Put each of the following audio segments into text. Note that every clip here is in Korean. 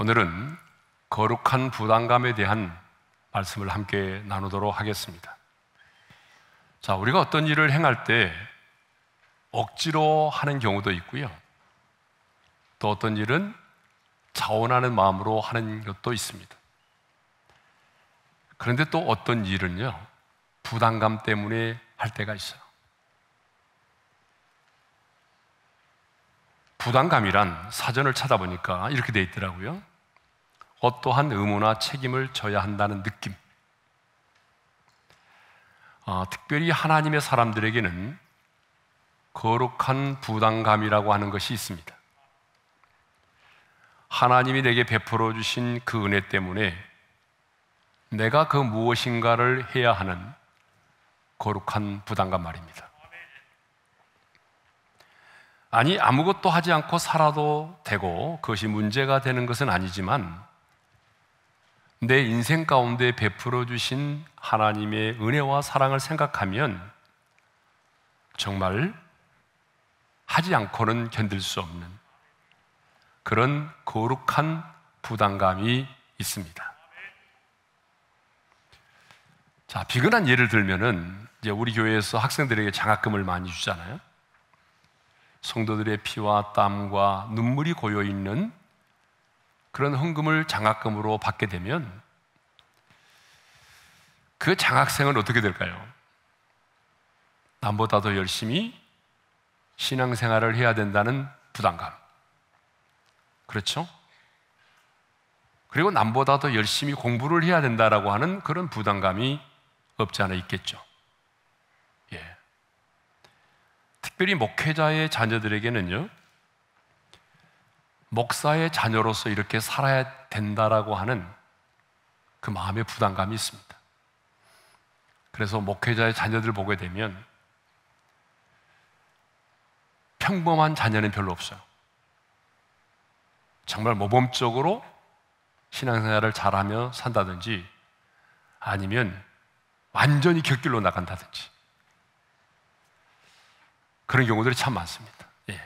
오늘은 거룩한 부담감에 대한 말씀을 함께 나누도록 하겠습니다. 자, 우리가 어떤 일을 행할 때 억지로 하는 경우도 있고요. 또 어떤 일은 자원하는 마음으로 하는 것도 있습니다. 그런데 또 어떤 일은요, 부담감 때문에 할 때가 있어요. 부담감이란 사전을 찾아보니까 이렇게 돼 있더라고요. 어떠한 의무나 책임을 져야 한다는 느낌. 아, 특별히 하나님의 사람들에게는 거룩한 부담감이라고 하는 것이 있습니다. 하나님이 내게 베풀어 주신 그 은혜 때문에 내가 그 무엇인가를 해야 하는 거룩한 부담감 말입니다. 아니, 아무것도 하지 않고 살아도 되고 그것이 문제가 되는 것은 아니지만 내 인생 가운데 베풀어 주신 하나님의 은혜와 사랑을 생각하면 정말 하지 않고는 견딜 수 없는 그런 거룩한 부담감이 있습니다. 자, 비근한 예를 들면은 이제 우리 교회에서 학생들에게 장학금을 많이 주잖아요. 성도들의 피와 땀과 눈물이 고여 있는 그런 헌금을 장학금으로 받게 되면 그 장학생은 어떻게 될까요? 남보다 더 열심히 신앙생활을 해야 된다는 부담감. 그렇죠? 그리고 남보다 더 열심히 공부를 해야 된다라고 하는 그런 부담감이 없지 않아 있겠죠. 특별히 목회자의 자녀들에게는요, 목사의 자녀로서 이렇게 살아야 된다라고 하는 그 마음의 부담감이 있습니다. 그래서 목회자의 자녀들 보게 되면 평범한 자녀는 별로 없어요. 정말 모범적으로 신앙생활을 잘하며 산다든지 아니면 완전히 곁길로 나간다든지 그런 경우들이 참 많습니다. 예.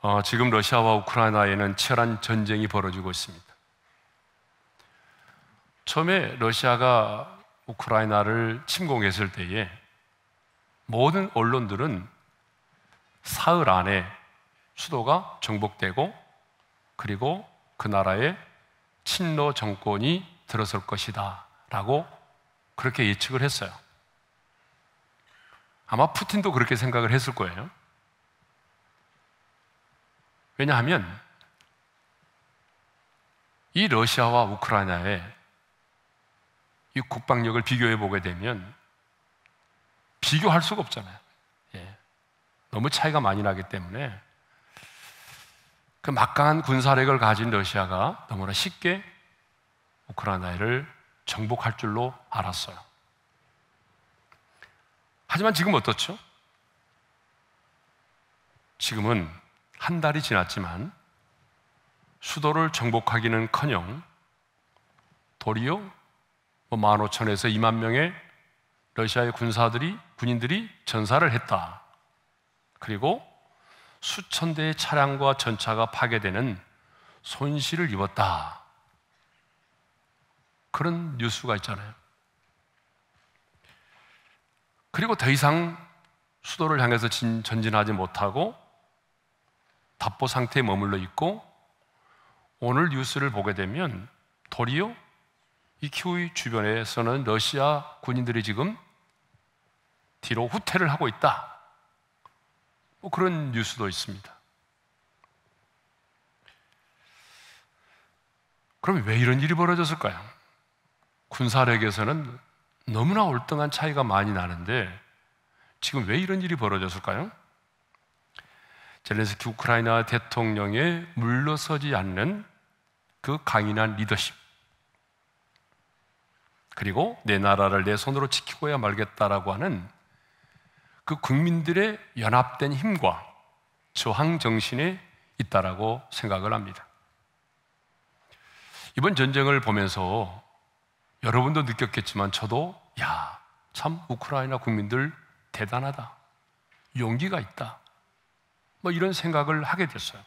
어, 지금 러시아와 우크라이나에는 치열한 전쟁이 벌어지고 있습니다. 처음에 러시아가 우크라이나를 침공했을 때에 모든 언론들은 사흘 안에 수도가 정복되고 그리고 그 나라의 친러 정권이 들어설 것이다 라고 그렇게 예측을 했어요. 아마 푸틴도 그렇게 생각을 했을 거예요. 왜냐하면 이 러시아와 우크라이나의 이 국방력을 비교해 보게 되면 비교할 수가 없잖아요. 예. 너무 차이가 많이 나기 때문에 그 막강한 군사력을 가진 러시아가 너무나 쉽게 우크라이나를 정복할 줄로 알았어요. 하지만 지금 어떻죠? 지금은 한 달이 지났지만 수도를 정복하기는 커녕 도리어 뭐1 5 0에서 2만 명의 러시아의 군사들이, 군인들이 전사를 했다. 그리고 수천 대의 차량과 전차가 파괴되는 손실을 입었다. 그런 뉴스가 있잖아요. 그리고 더 이상 수도를 향해서 전진하지 못하고 답보 상태에 머물러 있고 오늘 뉴스를 보게 되면 도리어 이 키우이 주변에서는 러시아 군인들이 지금 뒤로 후퇴를 하고 있다. 뭐 그런 뉴스도 있습니다. 그럼 왜 이런 일이 벌어졌을까요? 군사력에서는 너무나 월등한 차이가 많이 나는데 지금 왜 이런 일이 벌어졌을까요? 젤렌스키 우크라이나 대통령의 물러서지 않는 그 강인한 리더십 그리고 내 나라를 내 손으로 지키고야 말겠다라고 하는 그 국민들의 연합된 힘과 저항 정신이 있다라고 생각을 합니다. 이번 전쟁을 보면서 여러분도 느꼈겠지만 저도 야, 참 우크라이나 국민들 대단하다. 용기가 있다. 뭐 이런 생각을 하게 됐어요.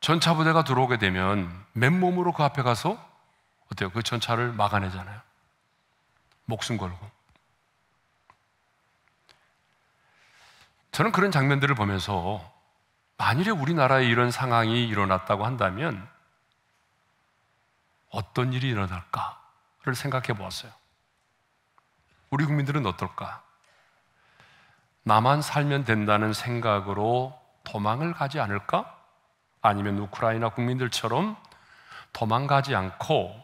전차 부대가 들어오게 되면 맨몸으로 그 앞에 가서 어때요? 그 전차를 막아내잖아요. 목숨 걸고. 저는 그런 장면들을 보면서 만일에 우리나라에 이런 상황이 일어났다고 한다면 어떤 일이 일어날까를 생각해 보았어요. 우리 국민들은 어떨까? 나만 살면 된다는 생각으로 도망을 가지 않을까? 아니면 우크라이나 국민들처럼 도망가지 않고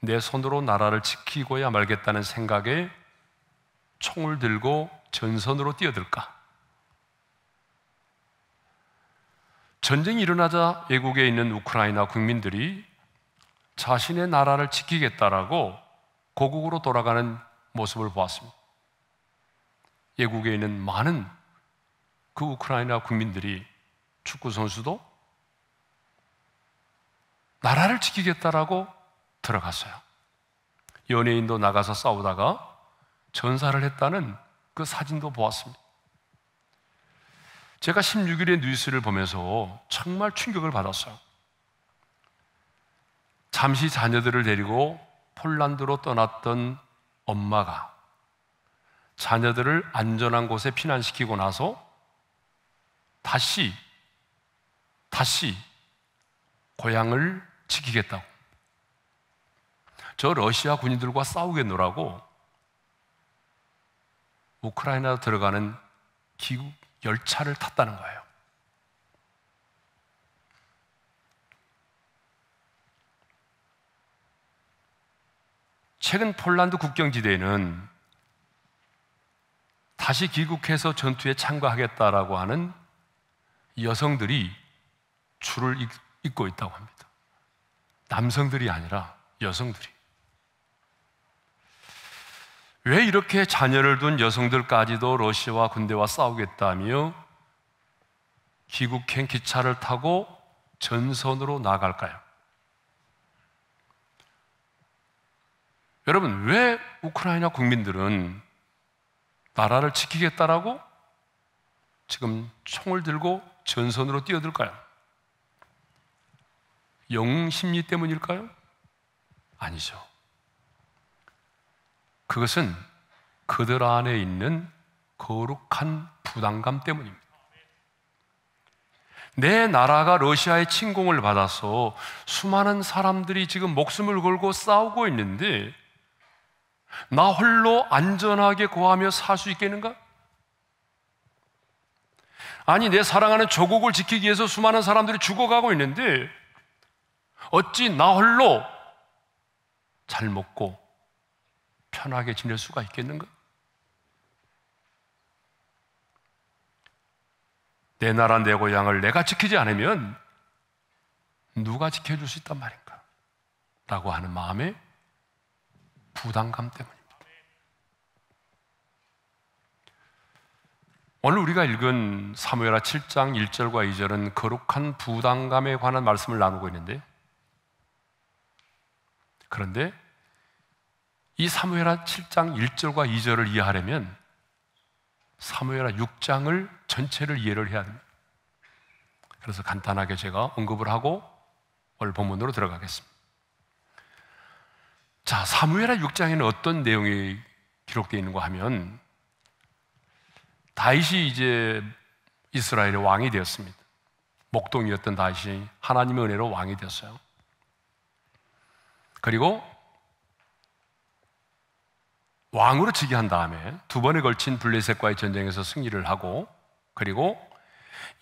내 손으로 나라를 지키고야 말겠다는 생각에 총을 들고 전선으로 뛰어들까? 전쟁이 일어나자 외국에 있는 우크라이나 국민들이 자신의 나라를 지키겠다라고 고국으로 돌아가는 모습을 보았습니다. 예국에 있는 많은 그 우크라이나 국민들이 축구 선수도 나라를 지키겠다라고 들어갔어요. 연예인도 나가서 싸우다가 전사를 했다는 그 사진도 보았습니다. 제가 16일의 뉴스를 보면서 정말 충격을 받았어요. 잠시 자녀들을 데리고 폴란드로 떠났던 엄마가 자녀들을 안전한 곳에 피난시키고 나서 다시, 다시 고향을 지키겠다고. 저 러시아 군인들과 싸우겠노라고 우크라이나 들어가는 기구 열차를 탔다는 거예요. 최근 폴란드 국경지대에는 다시 귀국해서 전투에 참가하겠다라고 하는 여성들이 줄을 잇고 있다고 합니다. 남성들이 아니라 여성들이. 왜 이렇게 자녀를 둔 여성들까지도 러시아와 군대와 싸우겠다며 귀국행 기차를 타고 전선으로 나갈까요? 여러분, 왜 우크라이나 국민들은 나라를 지키겠다라고 지금 총을 들고 전선으로 뛰어들까요? 영심리 때문일까요? 아니죠. 그것은 그들 안에 있는 거룩한 부담감 때문입니다. 내 나라가 러시아의 침공을 받아서 수많은 사람들이 지금 목숨을 걸고 싸우고 있는데 나 홀로 안전하게 고하며 살 수 있겠는가? 아니, 내 사랑하는 조국을 지키기 위해서 수많은 사람들이 죽어가고 있는데, 어찌 나 홀로 잘 먹고 편하게 지낼 수가 있겠는가? 내 나라, 내 고향을 내가 지키지 않으면 누가 지켜줄 수 있단 말인가? 라고 하는 마음에 부담감 때문입니다. 오늘 우리가 읽은 사무엘하 7장 1절과 2절은 거룩한 부담감에 관한 말씀을 나누고 있는데 그런데 이 사무엘하 7장 1절과 2절을 이해하려면 사무엘하 6장을 전체를 이해를 해야 됩니다. 그래서 간단하게 제가 언급을 하고 오늘 본문으로 들어가겠습니다. 자, 사무엘하 6장에는 어떤 내용이 기록되어 있는가 하면 다윗이 이제 이스라엘의 왕이 되었습니다. 목동이었던 다윗이 하나님의 은혜로 왕이 되었어요. 그리고 왕으로 즉위한 다음에 두 번에 걸친 블레셋과의 전쟁에서 승리를 하고 그리고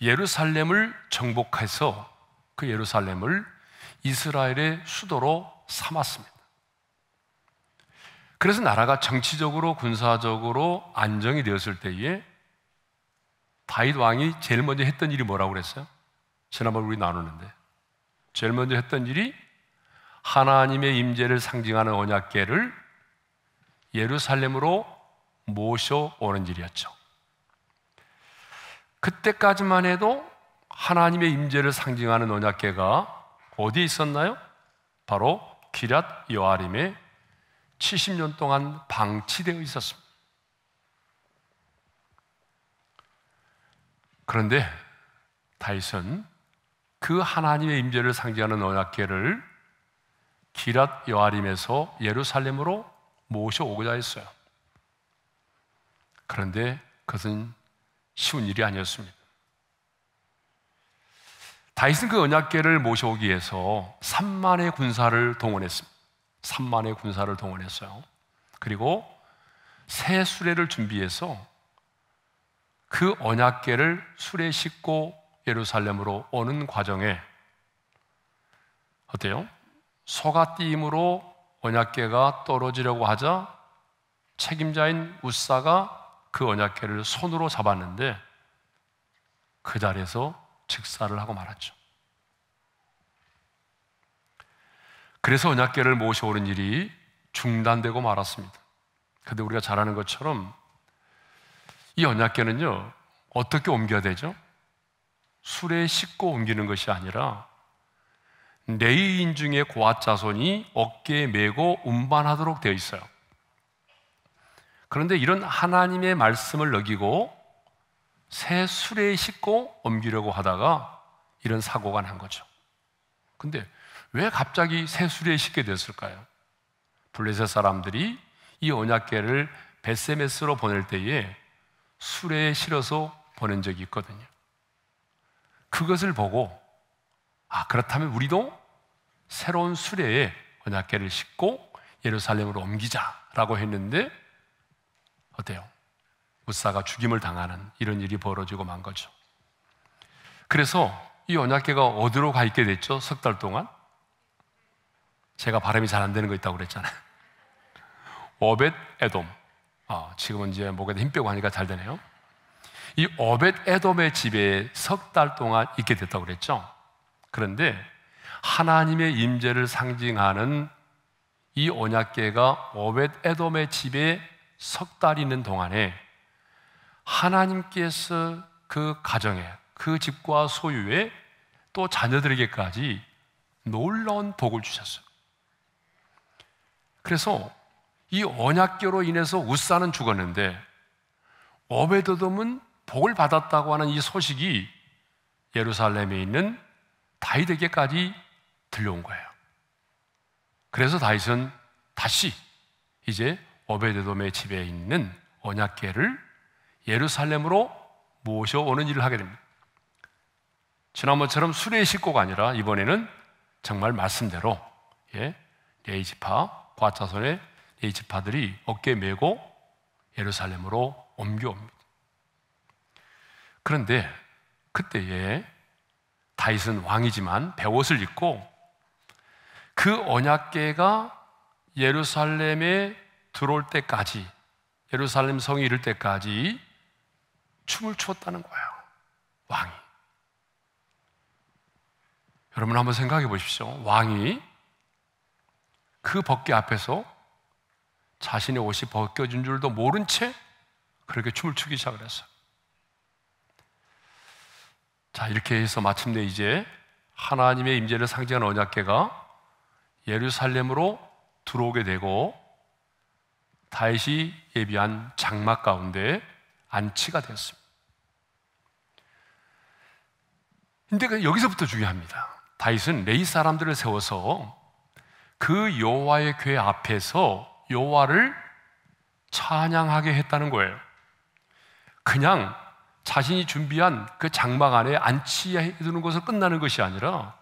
예루살렘을 정복해서 그 예루살렘을 이스라엘의 수도로 삼았습니다. 그래서 나라가 정치적으로 군사적으로 안정이 되었을 때에 다윗 왕이 제일 먼저 했던 일이 뭐라고 그랬어요? 지난번 우리 나누는데 제일 먼저 했던 일이 하나님의 임재를 상징하는 언약궤를 예루살렘으로 모셔오는 일이었죠. 그때까지만 해도 하나님의 임재를 상징하는 언약궤가 어디에 있었나요? 바로 기랏 여아림에 70년 동안 방치되어 있었습니다. 그런데 다윗은 그 하나님의 임재를 상징하는 언약궤를 기랏 여아림에서 예루살렘으로 모셔오고자 했어요. 그런데 그것은 쉬운 일이 아니었습니다. 다윗은 그 언약궤를 모셔오기 위해서 3만의 군사를 동원했습니다. 3만의 군사를 동원했어요. 그리고 새 수레를 준비해서 그 언약계를 수레 싣고 예루살렘으로 오는 과정에 어때요? 소가 띠임으로 언약계가 떨어지려고 하자 책임자인 우사가 그 언약계를 손으로 잡았는데 그 자리에서 즉사를 하고 말았죠. 그래서 언약계를 모셔오는 일이 중단되고 말았습니다. 근데 우리가 잘 아는 것처럼 이 언약계는요, 어떻게 옮겨야 되죠? 술에 싣고 옮기는 것이 아니라 레이인 중에 고앗 자손이 어깨에 메고 운반하도록 되어 있어요. 그런데 이런 하나님의 말씀을 어기고 새수에 싣고 옮기려고 하다가 이런 사고가 난 거죠. 근데 왜 갑자기 세수리에 싣게 됐을까요? 블레셋 사람들이 이 언약계를 베세메스로 보낼 때에 수레에 실어서 보낸 적이 있거든요. 그것을 보고 아 그렇다면 우리도 새로운 수레에 언약계를 싣고 예루살렘으로 옮기자라고 했는데 어때요? 우사가 죽임을 당하는 이런 일이 벌어지고 만 거죠. 그래서 이 언약계가 어디로 가 있게 됐죠? 석 달 동안 제가 발음이 잘 안 되는 거 있다고 그랬잖아요. 오벳 에돔. 어, 지금은 이제 목에다 힘 빼고 하니까 잘 되네요. 이 오벳 에돔의 집에 석 달 동안 있게 됐다고 그랬죠. 그런데 하나님의 임재를 상징하는 이 언약계가 오벳 에돔의 집에 석 달 있는 동안에 하나님께서 그 가정에 그 집과 소유에 또 자녀들에게까지 놀라운 복을 주셨어요. 그래서 이 언약교로 인해서 우사는 죽었는데 오베도돔은 복을 받았다고 하는 이 소식이 예루살렘에 있는 다윗에게까지 들려온 거예요. 그래서 다윗은 다시 이제 오베데돔의 집에 있는 언약궤를 예루살렘으로 모셔오는 일을 하게 됩니다. 지난번처럼 수레의 식구가 아니라 이번에는 정말 말씀대로 예, 레이지파 과아차손에이 지파들이 어깨 메고 예루살렘으로 옮겨옵니다. 그런데 그때에 다윗은 왕이지만 배옷을 입고 그 언약계가 예루살렘에 들어올 때까지 예루살렘 성이 이를 때까지 춤을 추었다는 거예요. 왕이. 여러분 한번 생각해 보십시오. 왕이 그 벗기 앞에서 자신의 옷이 벗겨진 줄도 모른 채 그렇게 춤을 추기 시작을 했어 자, 이렇게 해서 마침내 이제 하나님의 임재를 상징하는 언약계가 예루살렘으로 들어오게 되고 다윗이 예비한 장막 가운데 안치가 되었습니다. 근데 그 여기서부터 중요합니다. 다윗은 레이 사람들을 세워서 그 여호와의 궤 앞에서 여호와를 찬양하게 했다는 거예요. 그냥 자신이 준비한 그 장막 안에 안치해 두는 것을 끝나는 것이 아니라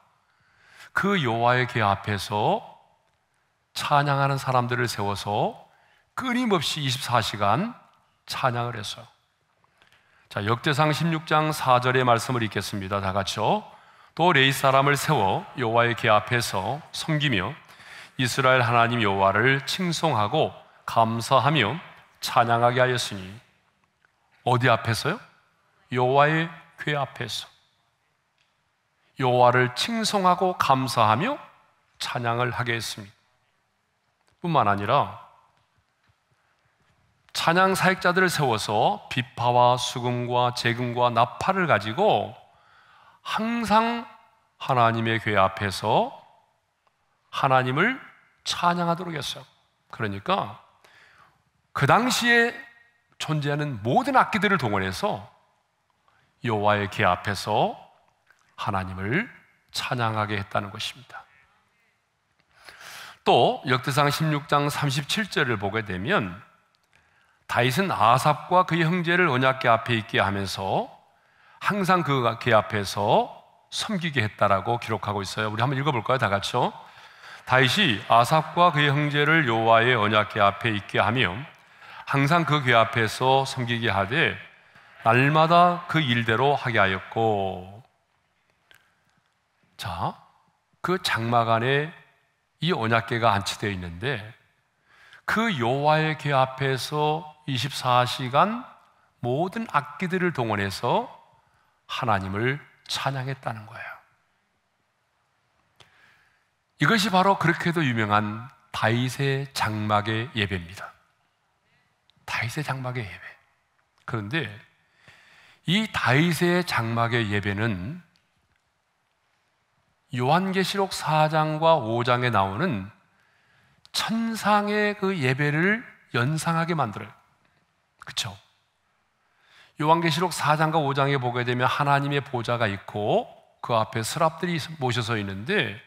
그 여호와의 궤 앞에서 찬양하는 사람들을 세워서 끊임없이 24시간 찬양을 했어요. 자, 역대상 16장 4절의 말씀을 읽겠습니다. 다 같이요. 또 레이 사람을 세워 여호와의 궤 앞에서 섬기며 이스라엘 하나님 여호와를 칭송하고 감사하며 찬양하게 하였으니 어디 앞에서요? 여호와의 궤 앞에서 여호와를 칭송하고 감사하며 찬양을 하게 했습니다. 뿐만 아니라 찬양 사역자들을 세워서 비파와 수금과 재금과 나팔을 가지고 항상 하나님의 궤 앞에서 하나님을 찬양하도록 했어요. 그러니까 그 당시에 존재하는 모든 악기들을 동원해서 여호와의 계 앞에서 하나님을 찬양하게 했다는 것입니다. 또 역대상 16장 37절을 보게 되면 다윗은 아삽과 그의 형제를 언약궤 앞에 있게 하면서 항상 그궤 앞에서 섬기게 했다라고 기록하고 있어요. 우리 한번 읽어볼까요? 다 같이요. 다윗이 아삽과 그의 형제를 여호와의 언약궤 앞에 있게 하며 항상 그 궤 앞에서 섬기게 하되 날마다 그 일대로 하게 하였고 자, 그 장막 안에 이 언약궤가 안치되어 있는데 그 여호와의 궤 앞에서 24시간 모든 악기들을 동원해서 하나님을 찬양했다는 거예요. 이것이 바로 그렇게도 유명한 다윗의 장막의 예배입니다. 다윗의 장막의 예배. 그런데 이 다윗의 장막의 예배는 요한계시록 4장과 5장에 나오는 천상의 그 예배를 연상하게 만들어요. 그렇 요한계시록 4장과 5장에 보게 되면 하나님의 보좌가 있고 그 앞에 스랍들이 모셔서 있는데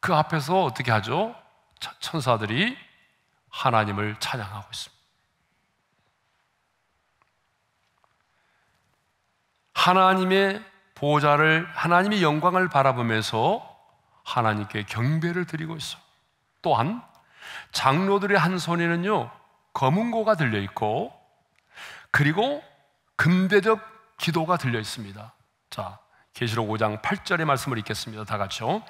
그 앞에서 어떻게 하죠? 천사들이 하나님을 찬양하고 있습니다. 하나님의 보호를 하나님의 영광을 바라보면서 하나님께 경배를 드리고 있어. 또한 장로들의 한 손에는요, 검은고가 들려 있고, 그리고 금대접 기도가 들려 있습니다. 자, 계시록 5장 8절의 말씀을 읽겠습니다. 다 같이요.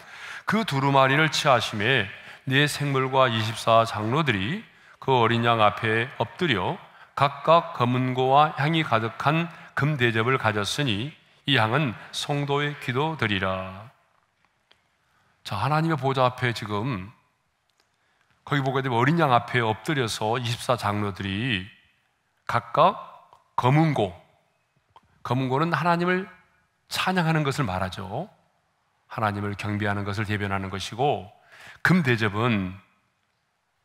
그 두루마리를 치하심에 네 생물과 24 장로들이 그 어린 양 앞에 엎드려 각각 검은고와 향이 가득한 금 대접을 가졌으니 이 향은 성도의 기도들이라. 자, 하나님의 보좌 앞에 지금 거기 보게 되면 어린 양 앞에 엎드려서 24 장로들이 각각 검은고, 검은고는 하나님을 찬양하는 것을 말하죠. 하나님을 경배하는 것을 대변하는 것이고 금 대접은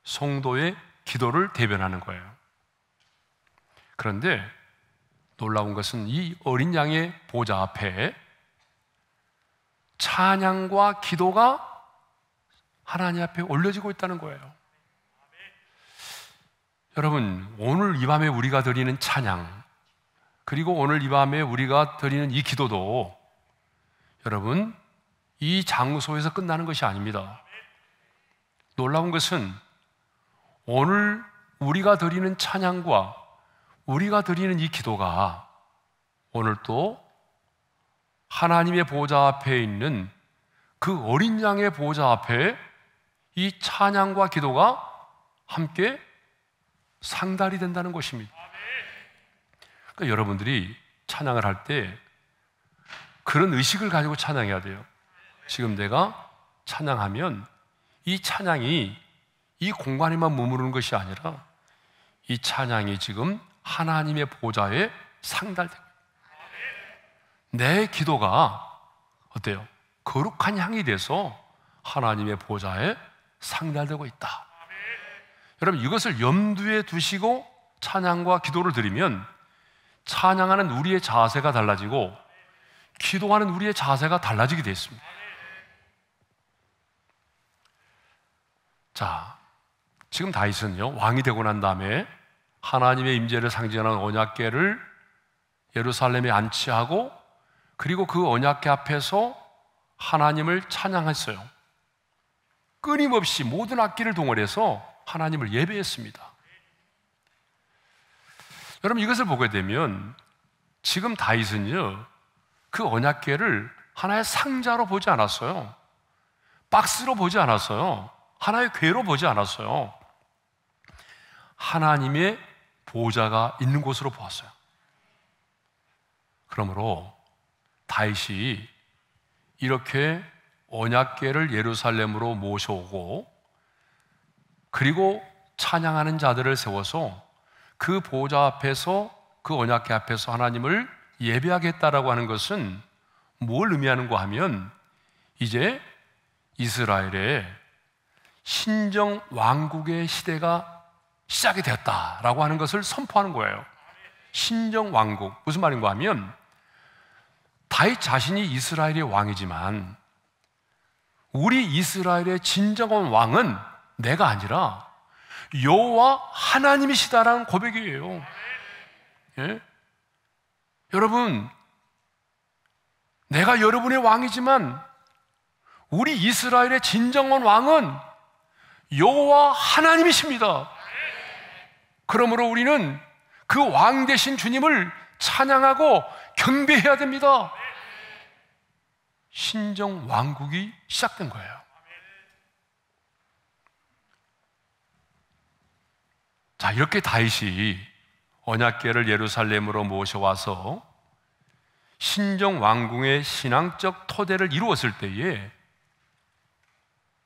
성도의 기도를 대변하는 거예요. 그런데 놀라운 것은 이 어린 양의 보좌 앞에 찬양과 기도가 하나님 앞에 올려지고 있다는 거예요. 여러분, 오늘 이 밤에 우리가 드리는 찬양, 그리고 오늘 이 밤에 우리가 드리는 이 기도도 여러분 이 장소에서 끝나는 것이 아닙니다. 놀라운 것은 오늘 우리가 드리는 찬양과 우리가 드리는 이 기도가 오늘 또 하나님의 보좌 앞에 있는 그 어린 양의 보좌 앞에 이 찬양과 기도가 함께 상달이 된다는 것입니다. 그러니까 여러분들이 찬양을 할 때 그런 의식을 가지고 찬양해야 돼요. 지금 내가 찬양하면 이 찬양이 이 공간에만 머무르는 것이 아니라 이 찬양이 지금 하나님의 보좌에 상달되고 내 기도가 어때요? 거룩한 향이 돼서 하나님의 보좌에 상달되고 있다. 여러분 이것을 염두에 두시고 찬양과 기도를 드리면 찬양하는 우리의 자세가 달라지고 기도하는 우리의 자세가 달라지게 되었습니다. 자, 지금 다윗은요 왕이 되고 난 다음에 하나님의 임재를 상징하는 언약궤를 예루살렘에 안치하고 그리고 그 언약궤 앞에서 하나님을 찬양했어요. 끊임없이 모든 악기를 동원해서 하나님을 예배했습니다. 여러분 이것을 보게 되면 지금 다윗은요 그 언약궤를 하나의 상자로 보지 않았어요. 박스로 보지 않았어요. 하나의 궤로 보지 않았어요. 하나님의 보호가 있는 곳으로 보았어요. 그러므로 다윗이 이렇게 언약궤를 예루살렘으로 모셔오고 그리고 찬양하는 자들을 세워서 그 보호자 앞에서 그 언약계 앞에서 하나님을 예배하겠다라고 하는 것은 뭘 의미하는가 하면 이제 이스라엘의 신정 왕국의 시대가 시작이 되었다라고 하는 것을 선포하는 거예요. 신정 왕국 무슨 말인가 하면 다윗 자신이 이스라엘의 왕이지만 우리 이스라엘의 진정한 왕은 내가 아니라 여호와 하나님이시다라는 고백이에요. 예? 여러분, 내가 여러분의 왕이지만 우리 이스라엘의 진정한 왕은 여호와 하나님이십니다. 그러므로 우리는 그 왕 대신 주님을 찬양하고 경배해야 됩니다. 신정 왕국이 시작된 거예요. 자, 이렇게 다윗이 언약계를 예루살렘으로 모셔와서 신정 왕궁의 신앙적 토대를 이루었을 때에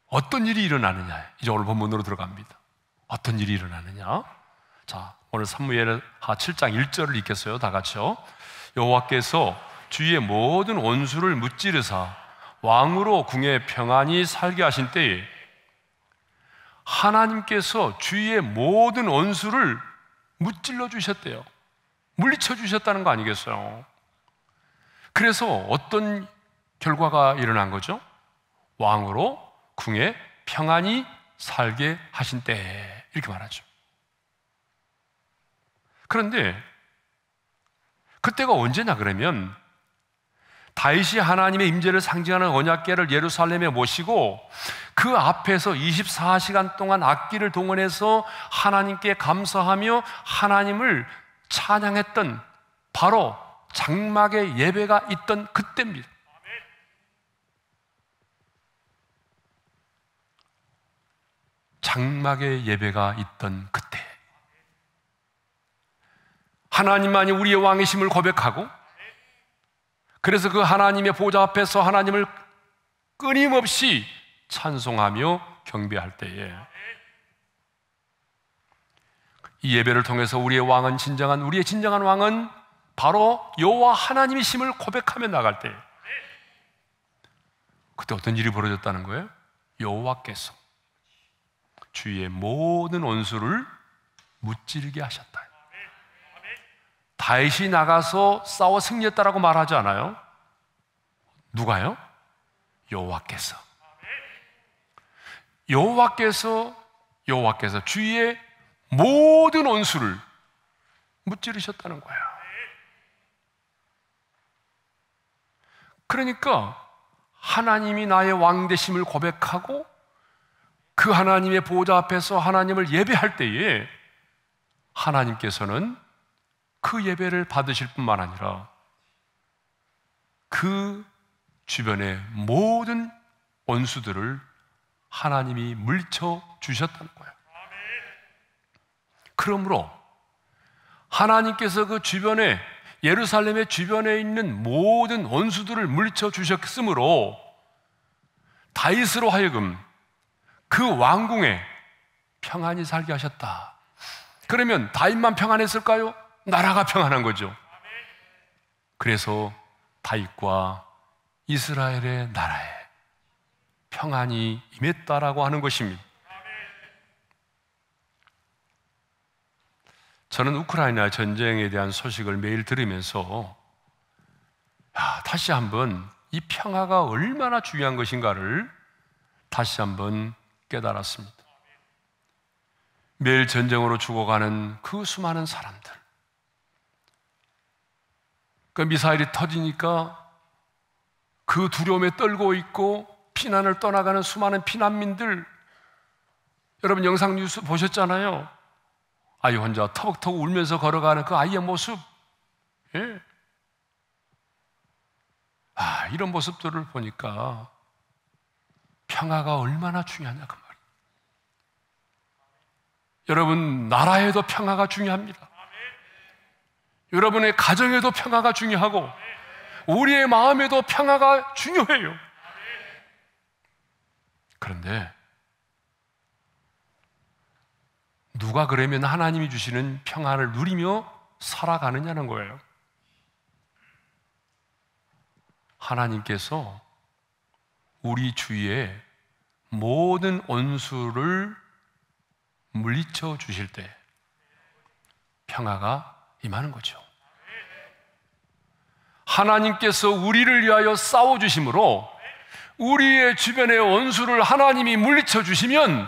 어떤 일이 일어나느냐. 이제 오늘 본문으로 들어갑니다. 어떤 일이 일어나느냐? 자, 오늘 사무엘 하 7장 1절을 읽겠어요. 다 같이요. 여호와께서 주위의 모든 원수를 무찌르사 왕으로 궁에 평안히 살게 하신 때에 하나님께서 주위의 모든 원수를 무찔러 주셨대요. 물리쳐 주셨다는 거 아니겠어요? 그래서 어떤 결과가 일어난 거죠? 왕으로 궁에 평안히 살게 하신 때 이렇게 말하죠. 그런데 그때가 언제냐 그러면 다윗이 하나님의 임재를 상징하는 언약궤를 예루살렘에 모시고 그 앞에서 24시간 동안 악기를 동원해서 하나님께 감사하며 하나님을 찬양했던 바로 장막의 예배가 있던 그때입니다. 장막의 예배가 있던 그때. 하나님만이 우리의 왕이심을 고백하고 그래서 그 하나님의 보좌 앞에서 하나님을 끊임없이 찬송하며 경배할 때에 이 예배를 통해서 우리의 왕은 진정한 우리의 진정한 왕은 바로 여호와 하나님의심을 고백하며 나갈 때 그때 어떤 일이 벌어졌다는 거예요? 여호와께서 주위의 모든 원수를 무찌르게 하셨다. 다윗이 나가서 싸워 승리했다라고 말하지 않아요? 누가요? 여호와께서. 여호와께서 여호와께서 주위의 모든 원수를 무찌르셨다는 거예요. 그러니까 하나님이 나의 왕 되심을 고백하고 그 하나님의 보좌 앞에서 하나님을 예배할 때에 하나님께서는 그 예배를 받으실 뿐만 아니라 그 주변의 모든 원수들을 하나님이 물쳐 주셨다는 거예요. 그러므로 하나님께서 그 주변에 예루살렘의 주변에 있는 모든 원수들을 물쳐 주셨으므로 다윗으로 하여금 그 왕궁에 평안히 살게 하셨다. 그러면 다윗만 평안했을까요? 나라가 평안한 거죠. 그래서 다윗과 이스라엘의 나라에 평안이 임했다라고 하는 것입니다. 저는 우크라이나 전쟁에 대한 소식을 매일 들으면서 야, 다시 한번 이 평화가 얼마나 중요한 것인가를 다시 한번 깨달았습니다. 매일 전쟁으로 죽어가는 그 수많은 사람들. 그 미사일이 터지니까 그 두려움에 떨고 있고 피난을 떠나가는 수많은 피난민들 여러분 영상 뉴스 보셨잖아요. 아이 혼자 터벅터벅 울면서 걸어가는 그 아이의 모습. 예? 아, 이런 모습들을 보니까 평화가 얼마나 중요하냐 그 말. 여러분 나라에도 평화가 중요합니다. 여러분의 가정에도 평화가 중요하고 우리의 마음에도 평화가 중요해요. 그런데 누가 그러면 하나님이 주시는 평화를 누리며 살아가느냐는 거예요. 하나님께서 우리 주위에 모든 원수를 물리쳐 주실 때 평화가 임하는 거죠. 하나님께서 우리를 위하여 싸워주심으로 우리의 주변의 원수를 하나님이 물리쳐 주시면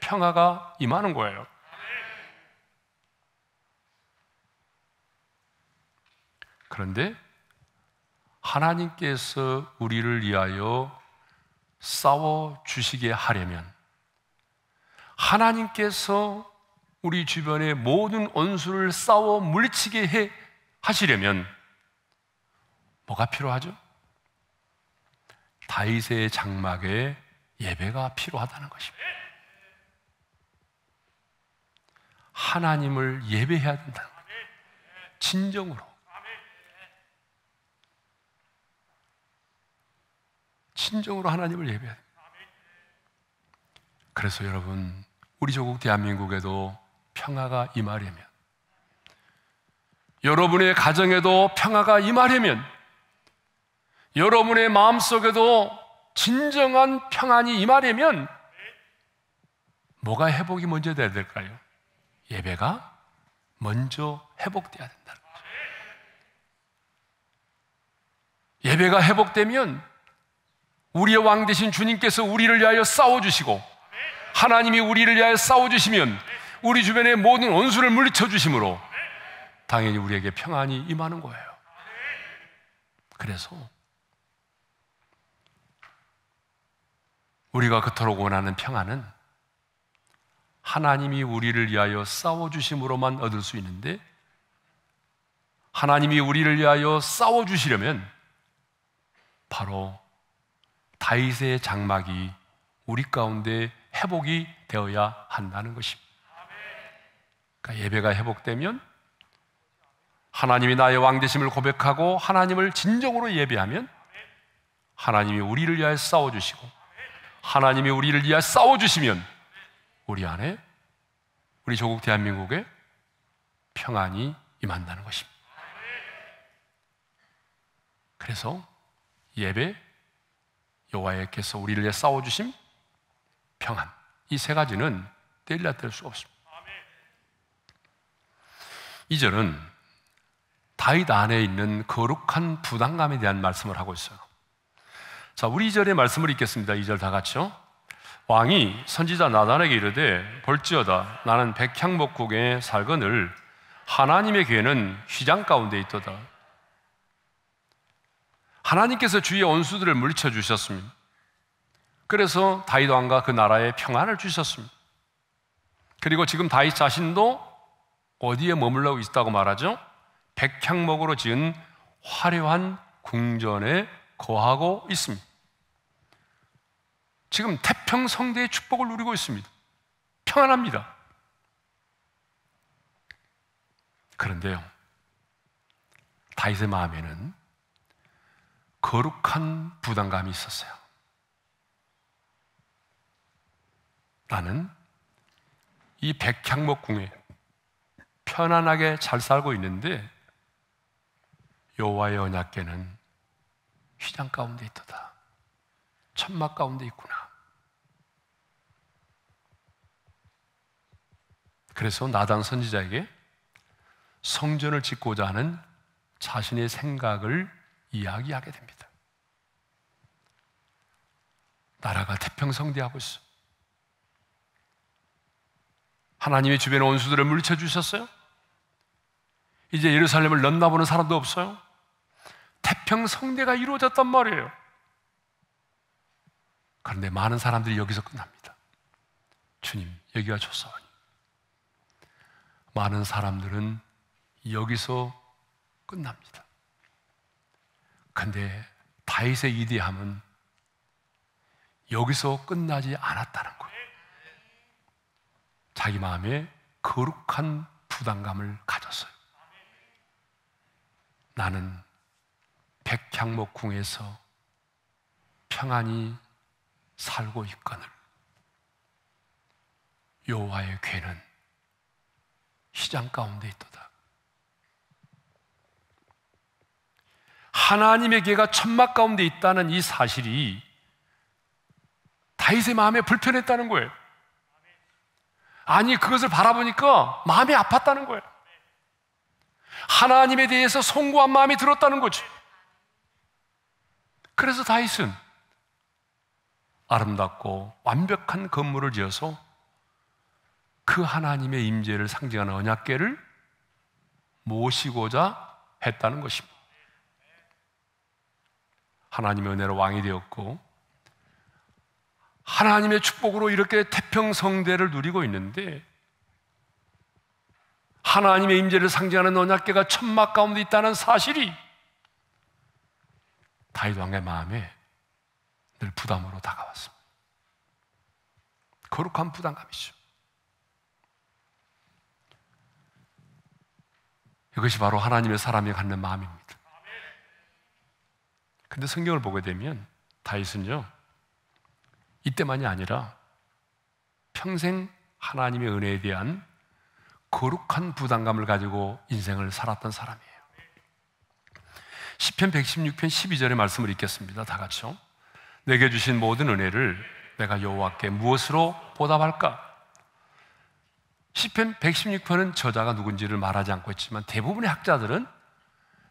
평화가 임하는 거예요. 그런데 하나님께서 우리를 위하여 싸워 주시게 하려면 하나님께서 우리 주변의 모든 원수를 싸워 물리치게 해 하시려면 뭐가 필요하죠? 다윗의 장막에 예배가 필요하다는 것입니다. 하나님을 예배해야 된다 진정으로. 진정으로 하나님을 예배해야 됩니다. 그래서 여러분, 우리 조국 대한민국에도 평화가 임하려면 여러분의 가정에도 평화가 임하려면 여러분의 마음속에도 진정한 평안이 임하려면 뭐가 회복이 먼저 돼야 될까요? 예배가 먼저 회복돼야 된다 예배가 회복되면 우리의 왕 되신 주님께서 우리를 위하여 싸워주시고 하나님이 우리를 위하여 싸워주시면 우리 주변의 모든 원수를 물리쳐 주심으로 당연히 우리에게 평안이 임하는 거예요. 그래서 우리가 그토록 원하는 평안은 하나님이 우리를 위하여 싸워주심으로만 얻을 수 있는데 하나님이 우리를 위하여 싸워주시려면 바로 다윗의 장막이 우리 가운데 회복이 되어야 한다는 것입니다. 그러니까 예배가 회복되면 하나님이 나의 왕되심을 고백하고 하나님을 진정으로 예배하면 하나님이 우리를 위하여 싸워주시고 하나님이 우리를 위하여 싸워주시면 우리 안에 우리 조국 대한민국에 평안이 임한다는 것입니다. 그래서 예배, 여호와께서 우리를 위해 싸워주심, 평안 이 세 가지는 떼려야 뗄수 없습니다. 2절은 다윗 안에 있는 거룩한 부담감에 대한 말씀을 하고 있어요. 자, 우리 2절의 말씀을 읽겠습니다. 2절 다 같이요. 왕이 선지자 나단에게 이르되 벌지어다 나는 백향목국의살건을 하나님의 괴는 휘장 가운데 있도다. 하나님께서 주의 원수들을 물리쳐 주셨습니다. 그래서 다윗 왕과 그 나라에 평안을 주셨습니다. 그리고 지금 다윗 자신도 어디에 머물러 있다고 말하죠? 백향목으로 지은 화려한 궁전에 거하고 있습니다. 지금 태평 성대의 축복을 누리고 있습니다. 평안합니다. 그런데요. 다윗의 마음에는 거룩한 부담감이 있었어요. 나는 이 백향목 궁에 편안하게 잘 살고 있는데 여호와의 언약궤는 휘장 가운데 있도다. 천막 가운데 있구나. 그래서 나단 선지자에게 성전을 짓고자 하는 자신의 생각을 이야기하게 됩니다. 나라가 태평성대하고 있어. 하나님의 주변 원수들을 물리쳐 주셨어요? 이제 예루살렘을 넘나보는 사람도 없어요. 태평 성대가 이루어졌단 말이에요. 그런데 많은 사람들이 여기서 끝납니다. 주님, 여기가 좋사오니. 많은 사람들은 여기서 끝납니다. 근데 다윗의 위대함은 여기서 끝나지 않았다는 거예요. 자기 마음에 거룩한 부담감을 가졌어요. 나는 백향목궁에서 평안히 살고 있거늘 여호와의 괴는 시장 가운데 있도다. 하나님의 괴가 천막 가운데 있다는 이 사실이 다윗의 마음에 불편했다는 거예요. 아니 그것을 바라보니까 마음이 아팠다는 거예요. 하나님에 대해서 송구한 마음이 들었다는 거지. 그래서 다윗은 아름답고 완벽한 건물을 지어서 그 하나님의 임재를 상징하는 언약궤를 모시고자 했다는 것입니다. 하나님의 은혜로 왕이 되었고 하나님의 축복으로 이렇게 태평성대를 누리고 있는데 하나님의 임재를 상징하는 언약계가 천막 가운데 있다는 사실이 다윗 왕의 마음에 늘 부담으로 다가왔습니다. 거룩한 부담감이죠. 이것이 바로 하나님의 사람이 갖는 마음입니다. 근데 성경을 보게 되면 다윗은요. 이때만이 아니라 평생 하나님의 은혜에 대한 거룩한 부담감을 가지고 인생을 살았던 사람이에요. 10편 116편 12절의 말씀을 읽겠습니다. 다 같이요. 내게 주신 모든 은혜를 내가 여호와께 무엇으로 보답할까? 10편 116편은 저자가 누군지를 말하지 않고 있지만 대부분의 학자들은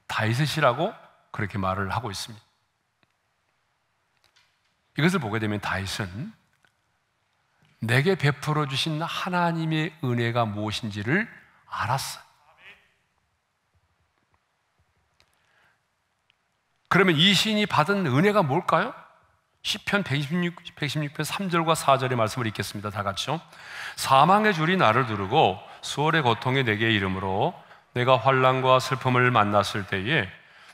다윗이라고 그렇게 말을 하고 있습니다. 이것을 보게 되면 다윗은 내게 베풀어 주신 하나님의 은혜가 무엇인지를 알았어. 그러면 이 시인이 받은 은혜가 뭘까요? 시편 116, 116편 3절과 4절의 말씀을 읽겠습니다. 다 같이요. 사망의 줄이 나를 두르고 수월의 고통이 내게 이름으로 내가 환란과 슬픔을 만났을 때에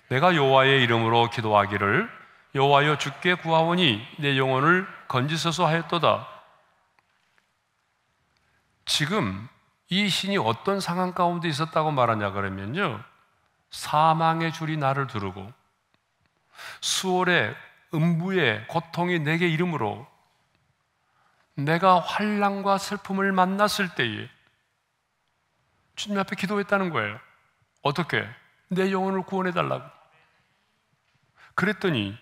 내가 여호와의 이름으로 기도하기를 여호와여 주께 구하오니 내 영혼을 건지소서 하였도다. 지금 이 신이 어떤 상황 가운데 있었다고 말하냐 그러면요. 사망의 줄이 나를 두르고 수월의 음부의 고통이 내게 이름으로 내가 환란과 슬픔을 만났을 때에 주님 앞에 기도했다는 거예요. 어떻게? 내 영혼을 구원해 달라고. 그랬더니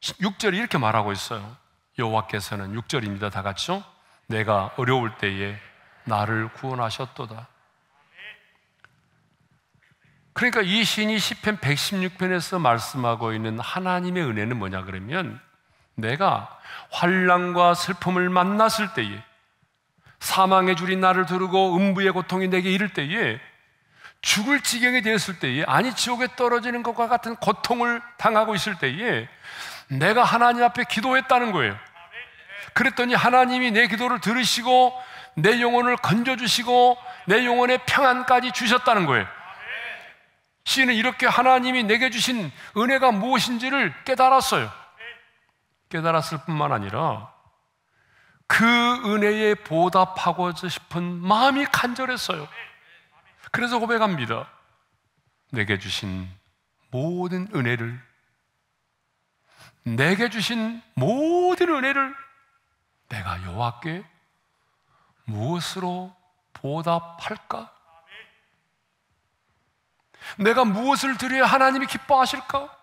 6절이 이렇게 말하고 있어요. 여호와께서는 6절입니다. 다 같이요. 내가 어려울 때에 나를 구원하셨도다. 그러니까 이 시인이 시편 116편에서 말씀하고 있는 하나님의 은혜는 뭐냐 그러면 내가 환란과 슬픔을 만났을 때에 사망의 줄이 나를 두르고 음부의 고통이 내게 이를 때에 죽을 지경이 되었을 때에 아니 지옥에 떨어지는 것과 같은 고통을 당하고 있을 때에 내가 하나님 앞에 기도했다는 거예요. 그랬더니 하나님이 내 기도를 들으시고 내 영혼을 건져주시고 내 영혼의 평안까지 주셨다는 거예요. 시인은 이렇게 하나님이 내게 주신 은혜가 무엇인지를 깨달았어요. 깨달았을 뿐만 아니라 그 은혜에 보답하고자 싶은 마음이 간절했어요. 그래서 고백합니다. 내게 주신 모든 은혜를, 내게 주신 모든 은혜를 내가 여호와께 무엇으로 보답할까? 내가 무엇을 드려야 하나님이 기뻐하실까?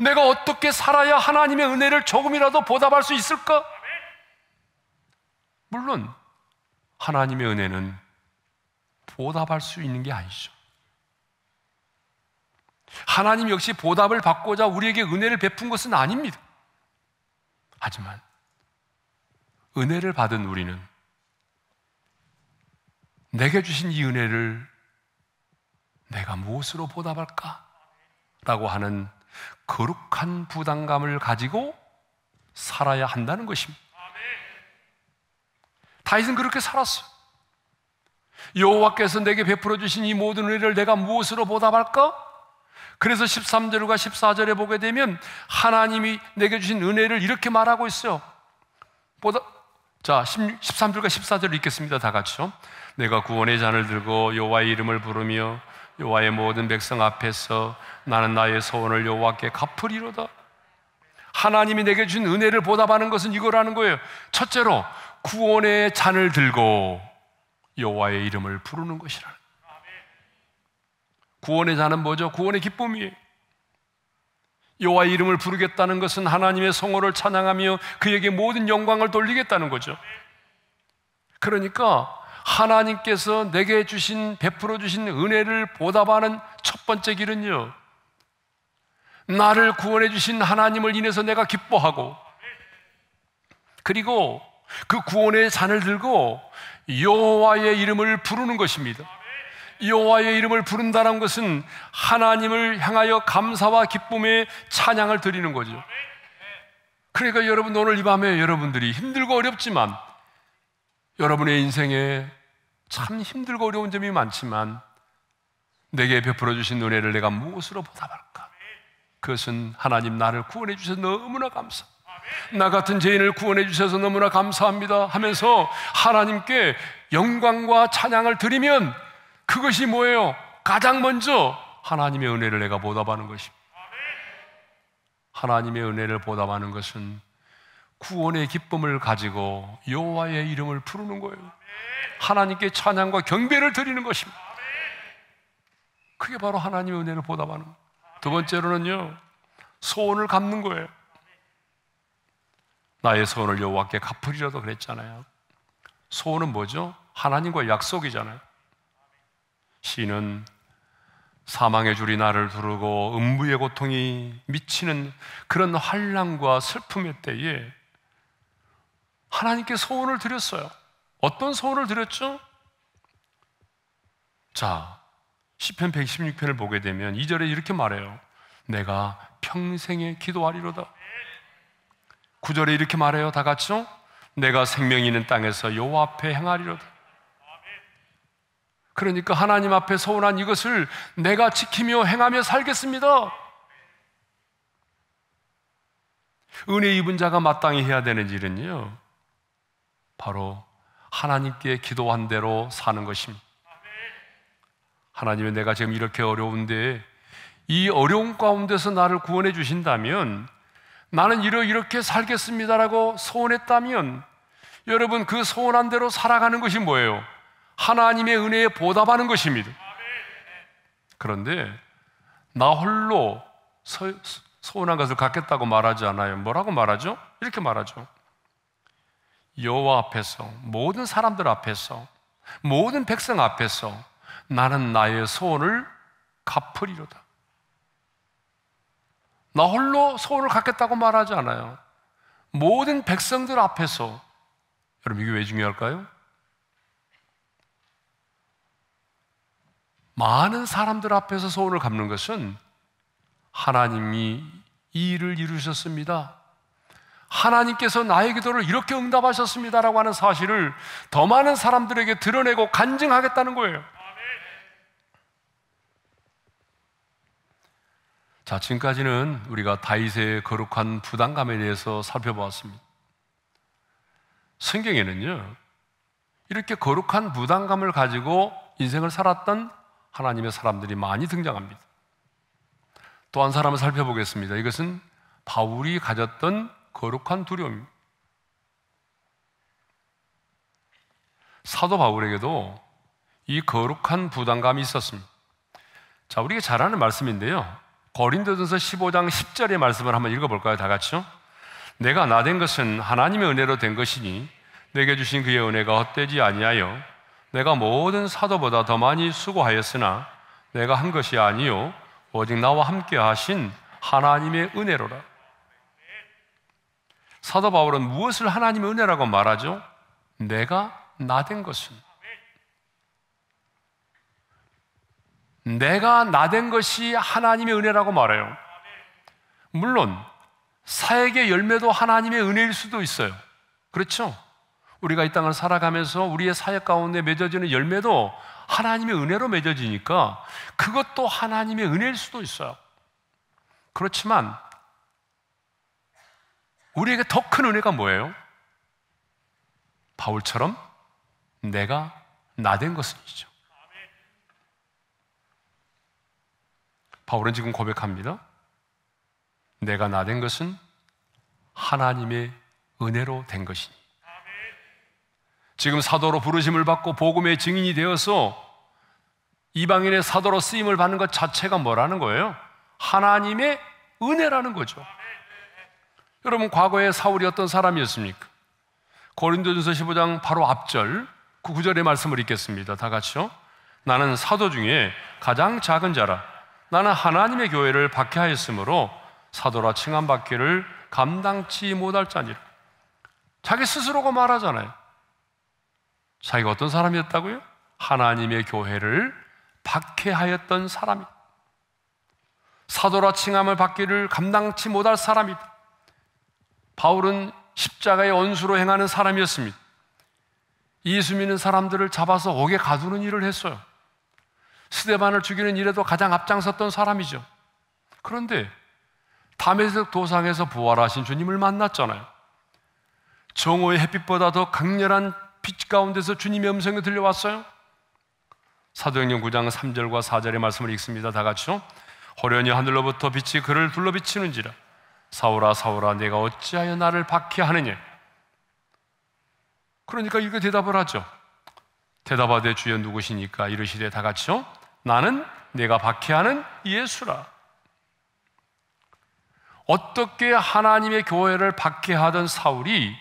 내가 어떻게 살아야 하나님의 은혜를 조금이라도 보답할 수 있을까? 물론 하나님의 은혜는 보답할 수 있는 게 아니죠. 하나님 역시 보답을 받고자 우리에게 은혜를 베푼 것은 아닙니다. 하지만 은혜를 받은 우리는 내게 주신 이 은혜를 내가 무엇으로 보답할까? 라고 하는 거룩한 부담감을 가지고 살아야 한다는 것입니다. 다윗은 그렇게 살았어. 여호와께서 내게 베풀어 주신 이 모든 은혜를 내가 무엇으로 보답할까? 그래서 13절과 14절에 보게 되면 하나님이 내게 주신 은혜를 이렇게 말하고 있어요. 보다 자, 13절과 14절을 읽겠습니다. 다 같이요. 내가 구원의 잔을 들고 여호와의 이름을 부르며 여호와의 모든 백성 앞에서 나는 나의 소원을 여호와께 갚으리로다. 하나님이 내게 준 은혜를 보답하는 것은 이거라는 거예요. 첫째로 구원의 잔을 들고 여호와의 이름을 부르는 것이라. 구원의 잔은 뭐죠? 구원의 기쁨이에요. 여호와 이름을 부르겠다는 것은 하나님의 성호를 찬양하며 그에게 모든 영광을 돌리겠다는 거죠. 그러니까 하나님께서 내게 주신 베풀어 주신 은혜를 보답하는 첫 번째 길은요. 나를 구원해 주신 하나님을 인해서 내가 기뻐하고 그리고 그 구원의 잔을 들고 여호와의 이름을 부르는 것입니다. 여호와의 이름을 부른다는 것은 하나님을 향하여 감사와 기쁨의 찬양을 드리는 거죠. 그러니까 여러분 오늘 이 밤에 여러분들이 힘들고 어렵지만 여러분의 인생에 참 힘들고 어려운 점이 많지만 내게 베풀어 주신 은혜를 내가 무엇으로 보답할까? 그것은 하나님 나를 구원해 주셔서 너무나 감사. 나 같은 죄인을 구원해 주셔서 너무나 감사합니다 하면서 하나님께 영광과 찬양을 드리면 그것이 뭐예요? 가장 먼저 하나님의 은혜를 내가 보답하는 것입니다. 하나님의 은혜를 보답하는 것은 구원의 기쁨을 가지고 여호와의 이름을 부르는 거예요. 하나님께 찬양과 경배를 드리는 것입니다. 그게 바로 하나님의 은혜를 보답하는 거예요. 두 번째로는요. 소원을 갚는 거예요. 나의 소원을 여호와께 갚으리라도 그랬잖아요. 소원은 뭐죠? 하나님과 약속이잖아요. 시인은 사망의 줄이 나를 두르고 음부의 고통이 미치는 그런 환란과 슬픔의 때에 하나님께 소원을 드렸어요. 어떤 소원을 드렸죠? 자, 시편 116편을 보게 되면 2절에 이렇게 말해요. 내가 평생에 기도하리로다. 9절에 이렇게 말해요. 다 같이요. 내가 생명 있는 땅에서 여 앞에 행하리로다. 그러니까 하나님 앞에 서운한 이것을 내가 지키며 행하며 살겠습니다. 은혜 입은 자가 마땅히 해야 되는 일은요, 바로 하나님께 기도한 대로 사는 것입니다. 하나님은 내가 지금 이렇게 어려운데 이 어려운 가운데서 나를 구원해 주신다면 나는 이러 이렇게 살겠습니다라고 소원했다면 여러분 그 소원한 대로 살아가는 것이 뭐예요? 하나님의 은혜에 보답하는 것입니다. 그런데 나 홀로 서, 서운한 것을 갖겠다고 말하지 않아요. 뭐라고 말하죠? 이렇게 말하죠. 여호와 앞에서 모든 사람들 앞에서 모든 백성 앞에서 나는 나의 소원을 갚으리로다. 나 홀로 소원을 갖겠다고 말하지 않아요. 모든 백성들 앞에서 여러분 이게 왜 중요할까요? 많은 사람들 앞에서 소원을 갚는 것은 하나님이 이 일을 이루셨습니다. 하나님께서 나의 기도를 이렇게 응답하셨습니다라고 하는 사실을 더 많은 사람들에게 드러내고 간증하겠다는 거예요. 자, 지금까지는 우리가 다윗의 거룩한 부담감에 대해서 살펴보았습니다. 성경에는요, 이렇게 거룩한 부담감을 가지고 인생을 살았던 하나님의 사람들이 많이 등장합니다. 또 한 사람을 살펴보겠습니다. 이것은 바울이 가졌던 거룩한 두려움입니다. 사도 바울에게도 이 거룩한 부담감이 있었습니다. 자, 우리가 잘 아는 말씀인데요. 고린도전서 15장 10절의 말씀을 한번 읽어볼까요? 다 같이요. 내가 나 된 것은 하나님의 은혜로 된 것이니 내게 주신 그의 은혜가 헛되지 아니하여 내가 모든 사도보다 더 많이 수고하였으나 내가 한 것이 아니요 오직 나와 함께 하신 하나님의 은혜로라. 사도 바울은 무엇을 하나님의 은혜라고 말하죠? 내가 나된것입 내가 나된 것이 하나님의 은혜라고 말해요. 물론 사역의 열매도 하나님의 은혜일 수도 있어요. 그렇죠? 우리가 이 땅을 살아가면서 우리의 사역 가운데 맺어지는 열매도 하나님의 은혜로 맺어지니까 그것도 하나님의 은혜일 수도 있어요. 그렇지만 우리에게 더 큰 은혜가 뭐예요? 바울처럼 내가 나 된 것이죠. 바울은 지금 고백합니다. 내가 나 된 것은 하나님의 은혜로 된 것이니. 지금 사도로 부르심을 받고 복음의 증인이 되어서 이방인의 사도로 쓰임을 받는 것 자체가 뭐라는 거예요? 하나님의 은혜라는 거죠. 여러분 과거에 사울이 어떤 사람이었습니까? 고린도전서 15장 바로 앞절 9절의 말씀을 읽겠습니다. 다 같이요. 나는 사도 중에 가장 작은 자라. 나는 하나님의 교회를 박해하였으므로 사도라 칭함 받기를 감당치 못할 자니라. 자기 스스로가 말하잖아요. 자기가 어떤 사람이었다고요? 하나님의 교회를 박해하였던 사람이다. 사도라 칭함을 받기를 감당치 못할 사람이다. 바울은 십자가의 원수로 행하는 사람이었습니다. 예수 믿는 사람들을 잡아서 옥에 가두는 일을 했어요. 스데반을 죽이는 일에도 가장 앞장섰던 사람이죠. 그런데 담에색 도상에서 부활하신 주님을 만났잖아요. 정오의 햇빛보다 더 강렬한 빛 가운데서 주님의 음성이 들려왔어요? 사도행전 9장 3절과 4절의 말씀을 읽습니다. 다 같이요. 호련히 하늘로부터 빛이 그를 둘러비치는지라. 사오라 사오라 내가 어찌하여 나를 박해하느냐. 그러니까 이렇 대답을 하죠. 대답하되 주여 누구시니까 이르시되 다 같이요. 나는 내가 박해하는 예수라. 어떻게 하나님의 교회를 박해하던 사울이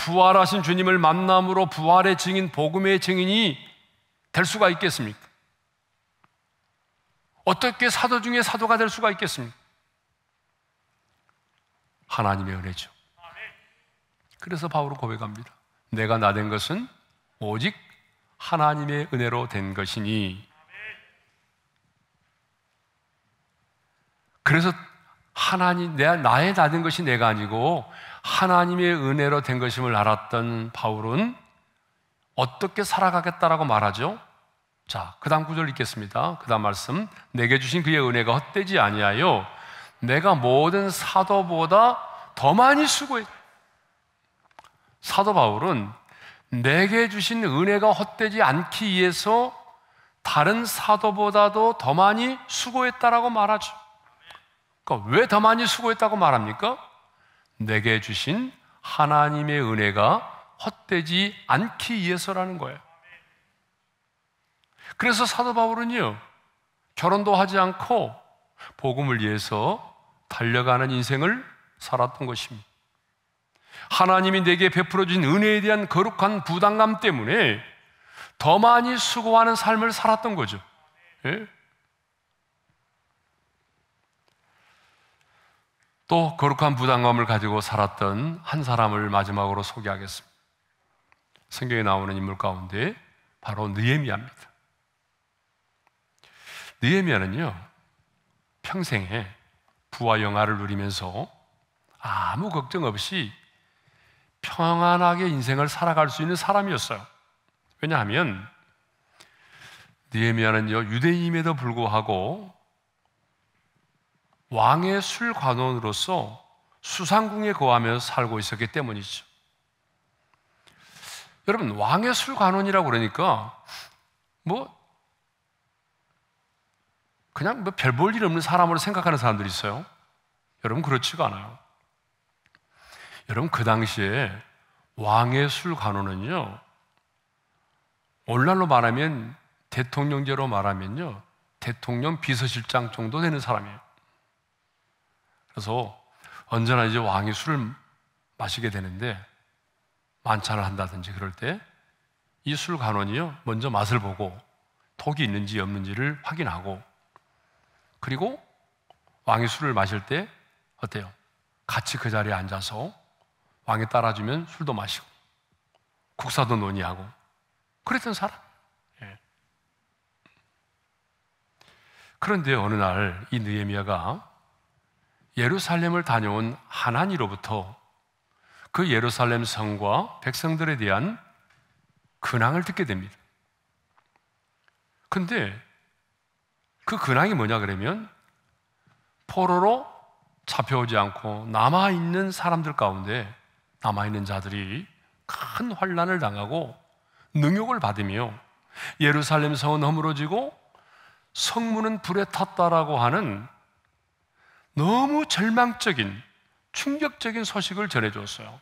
부활하신 주님을 만남으로 부활의 증인, 복음의 증인이 될 수가 있겠습니까? 어떻게 사도 중에 사도가 될 수가 있겠습니까? 하나님의 은혜죠. 그래서 바울은 고백합니다. 내가 나된 것은 오직 하나님의 은혜로 된 것이니. 그래서 하나님, 내, 나의 나된 것이 내가 아니고 하나님의 은혜로 된 것임을 알았던 바울은 어떻게 살아가겠다라고 말하죠? 자, 그 다음 구절 읽겠습니다. 그 다음 말씀. 내게 주신 그의 은혜가 헛되지 아니하여 내가 모든 사도보다 더 많이 수고했. 사도 바울은 내게 주신 은혜가 헛되지 않기 위해서 다른 사도보다도 더 많이 수고했다라고 말하죠. 그러니까 왜더 많이 수고했다고 말합니까? 내게 주신 하나님의 은혜가 헛되지 않기 위해서라는 거예요. 그래서 사도 바울은요, 결혼도 하지 않고 복음을 위해서 달려가는 인생을 살았던 것입니다. 하나님이 내게 베풀어 주 은혜에 대한 거룩한 부담감 때문에 더 많이 수고하는 삶을 살았던 거죠. 예? 또 거룩한 부담감을 가지고 살았던 한 사람을 마지막으로 소개하겠습니다. 성경에 나오는 인물 가운데 바로 느에미아입니다. 느에미아는요 평생에 부와 영화를 누리면서 아무 걱정 없이 평안하게 인생을 살아갈 수 있는 사람이었어요. 왜냐하면 느헤미야는요 유대임에도 불구하고 왕의 술관원으로서 수상궁에 거하면서 살고 있었기 때문이죠. 여러분, 왕의 술관원이라고 그러니까, 뭐, 그냥 뭐별볼 일 없는 사람으로 생각하는 사람들이 있어요. 여러분, 그렇지가 않아요. 여러분, 그 당시에 왕의 술관원은요, 오늘날로 말하면 대통령제로 말하면요, 대통령 비서실장 정도 되는 사람이에요. 그래서 언제나 이제 왕이 술을 마시게 되는데 만찬을 한다든지 그럴 때 이 술 간원이요 먼저 맛을 보고 독이 있는지 없는지를 확인하고 그리고 왕이 술을 마실 때 어때요? 같이 그 자리에 앉아서 왕이 따라주면 술도 마시고 국사도 논의하고 그랬던 사람. 예. 그런데 어느 날 이 느헤미야가 예루살렘을 다녀온 하나니로부터 그 예루살렘 성과 백성들에 대한 근황을 듣게 됩니다. 근데 그 근황이 뭐냐 그러면 포로로 잡혀오지 않고 남아있는 사람들 가운데 남아있는 자들이 큰 환란을 당하고 능욕을 받으며 예루살렘 성은 허물어지고 성문은 불에 탔다라고 하는 너무 절망적인 충격적인 소식을 전해줬어요.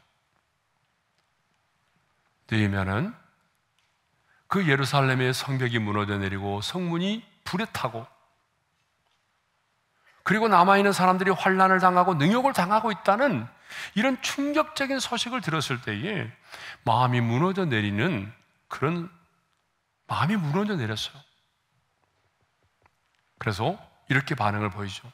느헤미야는 그 예루살렘의 성벽이 무너져 내리고 성문이 불에 타고 그리고 남아있는 사람들이 환란을 당하고 능욕을 당하고 있다는 이런 충격적인 소식을 들었을 때에 마음이 무너져 내리는 그런 마음이 무너져 내렸어요. 그래서 이렇게 반응을 보이죠.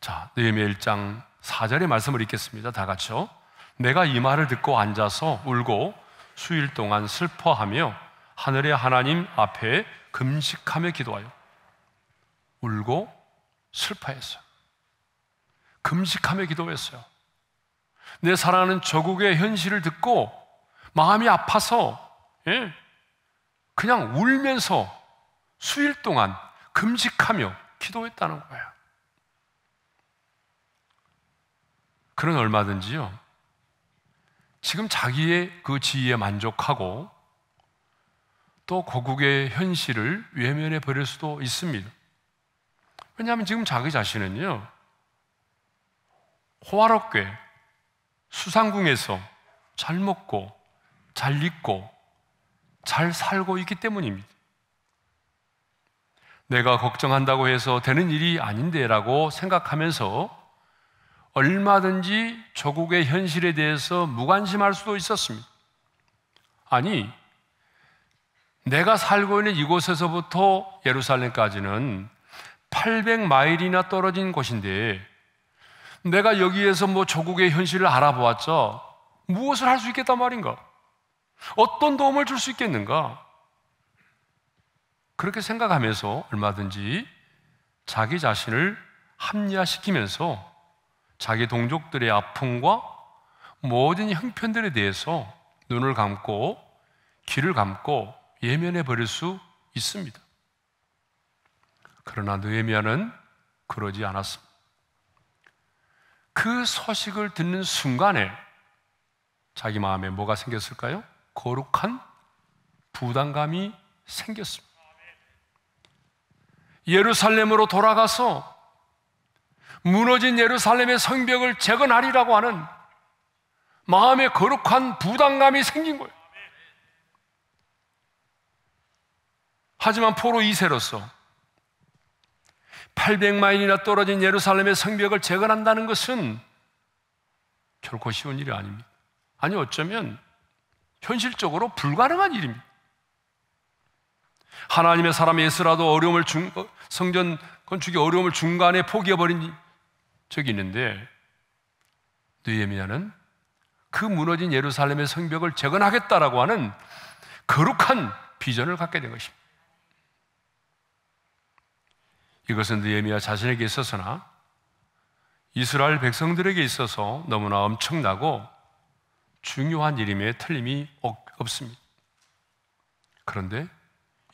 자, 느헤미야 1장 4절의 말씀을 읽겠습니다. 다 같이요. 내가 이 말을 듣고 앉아서 울고 수일 동안 슬퍼하며 하늘의 하나님 앞에 금식하며 기도하여 울고 슬퍼했어요. 금식하며 기도했어요. 내 사랑하는 저국의 현실을 듣고 마음이 아파서 예? 그냥 울면서 수일 동안 금식하며 기도했다는 거예요. 그는 얼마든지요. 지금 자기의 그 지위에 만족하고 또고국의 현실을 외면해 버릴 수도 있습니다. 왜냐하면 지금 자기 자신은요, 호화롭게 수상궁에서 잘 먹고, 잘 입고, 잘 살고 있기 때문입니다. 내가 걱정한다고 해서 되는 일이 아닌데라고 생각하면서 얼마든지 조국의 현실에 대해서 무관심할 수도 있었습니다. 아니, 내가 살고 있는 이곳에서부터 예루살렘까지는 800마일이나 떨어진 곳인데 내가 여기에서 뭐 조국의 현실을 알아보았자 무엇을 할 수 있겠단 말인가? 어떤 도움을 줄 수 있겠는가? 그렇게 생각하면서 얼마든지 자기 자신을 합리화시키면서 자기 동족들의 아픔과 모든 형편들에 대해서 눈을 감고 귀를 감고 예면해 버릴 수 있습니다. 그러나 느헤미야는 그러지 않았습니다. 그 소식을 듣는 순간에 자기 마음에 뭐가 생겼을까요? 거룩한 부담감이 생겼습니다. 예루살렘으로 돌아가서 무너진 예루살렘의 성벽을 재건하리라고 하는 마음의 거룩한 부담감이 생긴 거예요. 하지만 포로 2세로서 800마일이나 떨어진 예루살렘의 성벽을 재건한다는 것은 결코 쉬운 일이 아닙니다. 아니, 어쩌면 현실적으로 불가능한 일입니다. 하나님의 사람 예수라도 어려움을 중, 어, 성전 건축의 어려움을 중간에 포기해버린 적이 있는데 느헤미야는 그 무너진 예루살렘의 성벽을 재건하겠다라고 하는 거룩한 비전을 갖게 된 것입니다. 이것은 느헤미야 자신에게 있어서나 이스라엘 백성들에게 있어서 너무나 엄청나고 중요한 일임에 틀림이 없습니다. 그런데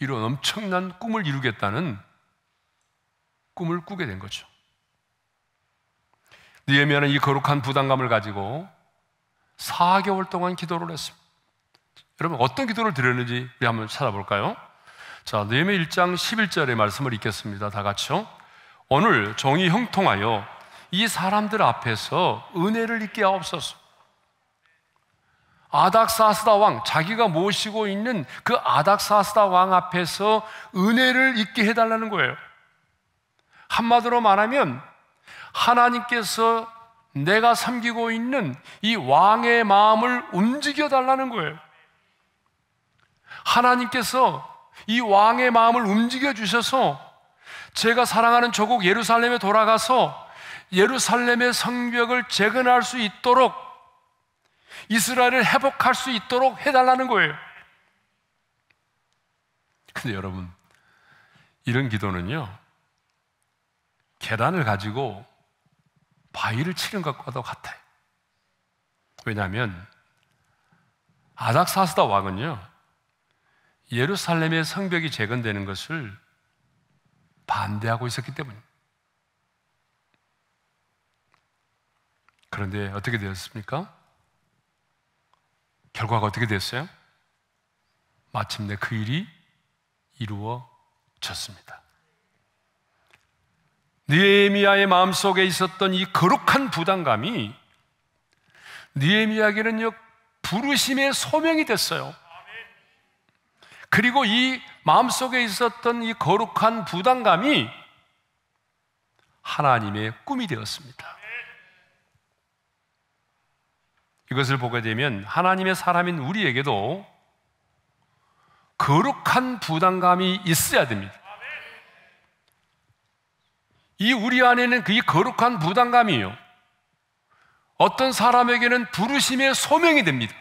이런 엄청난 꿈을 이루겠다는 꿈을 꾸게 된 거죠. 느헤미야는 이 거룩한 부담감을 가지고 4개월 동안 기도를 했습니다. 여러분 어떤 기도를 드렸는지 우리 한번 찾아볼까요? 자, 느헤미 1장 11절의 말씀을 읽겠습니다. 다 같이요. 오늘 종이 형통하여 이 사람들 앞에서 은혜를 입게 하옵소서. 아닥사스다 왕, 자기가 모시고 있는 그 아닥사스다 왕 앞에서 은혜를 입게 해달라는 거예요. 한마디로 말하면 하나님께서 내가 섬기고 있는 이 왕의 마음을 움직여 달라는 거예요. 하나님께서 이 왕의 마음을 움직여 주셔서 제가 사랑하는 조국 예루살렘에 돌아가서 예루살렘의 성벽을 재건할 수 있도록 이스라엘을 회복할 수 있도록 해달라는 거예요. 근데 여러분, 이런 기도는요, 계단을 가지고 바위를 치는 것과도 같아요. 왜냐하면 아닥사스다 왕은요, 예루살렘의 성벽이 재건되는 것을 반대하고 있었기 때문입니다. 그런데 어떻게 되었습니까? 결과가 어떻게 됐어요? 마침내 그 일이 이루어졌습니다. 니에미야의 마음속에 있었던 이 거룩한 부담감이 니에미야에게는요 부르심의 소명이 됐어요. 그리고 이 마음속에 있었던 이 거룩한 부담감이 하나님의 꿈이 되었습니다. 이것을 보게 되면 하나님의 사람인 우리에게도 거룩한 부담감이 있어야 됩니다. 이 우리 안에는 그게 거룩한 부담감이에요. 어떤 사람에게는 부르심의 소명이 됩니다.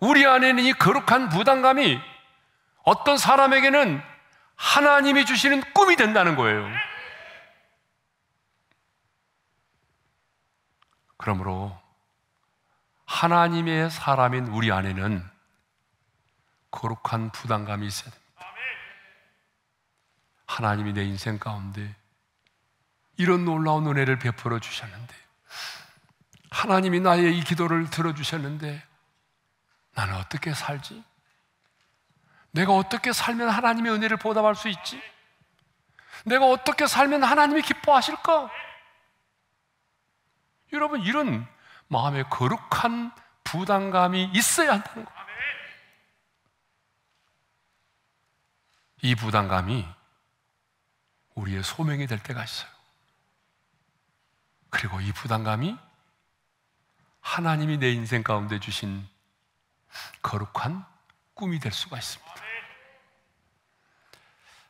우리 안에는 이 거룩한 부담감이 어떤 사람에게는 하나님이 주시는 꿈이 된다는 거예요. 그러므로 하나님의 사람인 우리 안에는 거룩한 부담감이 있어야 됩니다. 하나님이 내 인생 가운데 이런 놀라운 은혜를 베풀어 주셨는데, 하나님이 나의 이 기도를 들어주셨는데, 나는 어떻게 살지? 내가 어떻게 살면 하나님의 은혜를 보답할 수 있지? 내가 어떻게 살면 하나님이 기뻐하실까? 여러분, 이런 마음의 거룩한 부담감이 있어야 한다는 거예요. 이 부담감이 우리의 소명이 될 때가 있어요. 그리고 이 부담감이 하나님이 내 인생 가운데 주신 거룩한 꿈이 될 수가 있습니다.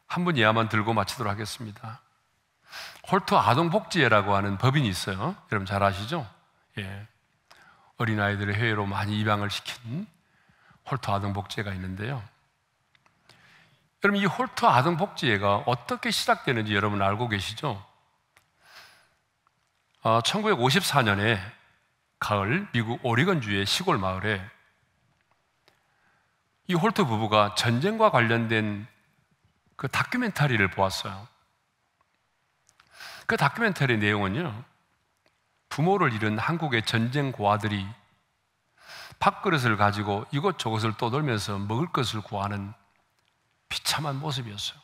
한분 예화만 들고 마치도록 하겠습니다. 홀트 아동복지회라고 하는 법인이 있어요. 여러분 잘 아시죠? 예. 어린아이들을 해외로 많이 입양을 시킨 홀트 아동복지회가 있는데요. 그럼 이 홀트 아동복지회가 어떻게 시작되는지 여러분 알고 계시죠? 1954년에 아, 가을 미국 오리건주의 시골 마을에 이 홀트 부부가 전쟁과 관련된 그 다큐멘터리를 보았어요. 그 다큐멘터리 내용은요, 부모를 잃은 한국의 전쟁 고아들이 밥그릇을 가지고 이것저것을 떠돌면서 먹을 것을 구하는 비참한 모습이었어요.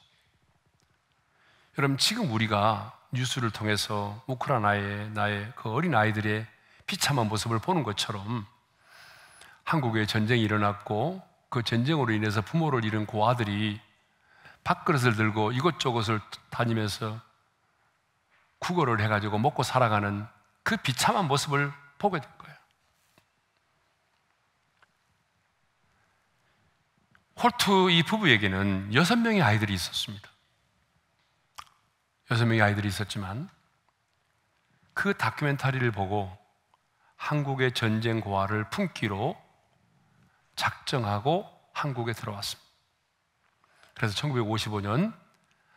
여러분, 지금 우리가 뉴스를 통해서 우크라이나의 나의 그 어린 아이들의 비참한 모습을 보는 것처럼 한국에 전쟁이 일어났고 그 전쟁으로 인해서 부모를 잃은 고 그 아들이 밥그릇을 들고 이것저것을 다니면서 구걸을 해가지고 먹고 살아가는 그 비참한 모습을 보게 됩니다. 홀트 이 부부에게는 여섯 명의 아이들이 있었습니다. 여섯 명의 아이들이 있었지만 그 다큐멘터리를 보고 한국의 전쟁 고아를 품기로 작정하고 한국에 들어왔습니다. 그래서 1955년